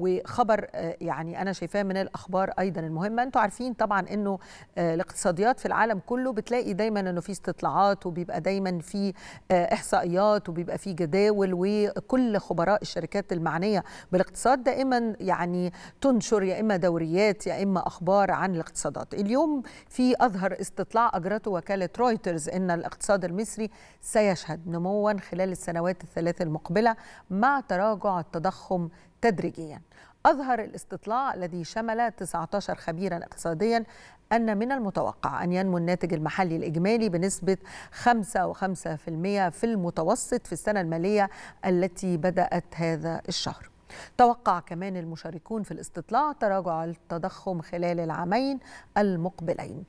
وخبر آه، يعني انا شايفاه من الاخبار ايضا المهمه انتم عارفين طبعا انه آه، الاقتصاديات في العالم كله بتلاقي دايما انه في استطلاعات وبيبقى دايما في آه، احصائيات وبيبقى في جداول وكل خبراء الشركات المعنيه بالاقتصاد دائما يعني تنشر يا اما دوريات يا اما اخبار عن الاقتصادات اليوم في اظهر استطلاع اجرته وكاله رويترز ان الاقتصاد المصري سيشهد نموا خلال السنوات الثلاث المقبله مع تراجع التضخم تدريجيا أظهر الاستطلاع الذي شمل 19 خبيرا اقتصاديا أن من المتوقع أن ينمو الناتج المحلي الإجمالي بنسبة 5.5% في المتوسط في السنة المالية التي بدأت هذا الشهر توقع كمان المشاركون في الاستطلاع تراجع التضخم خلال العامين المقبلين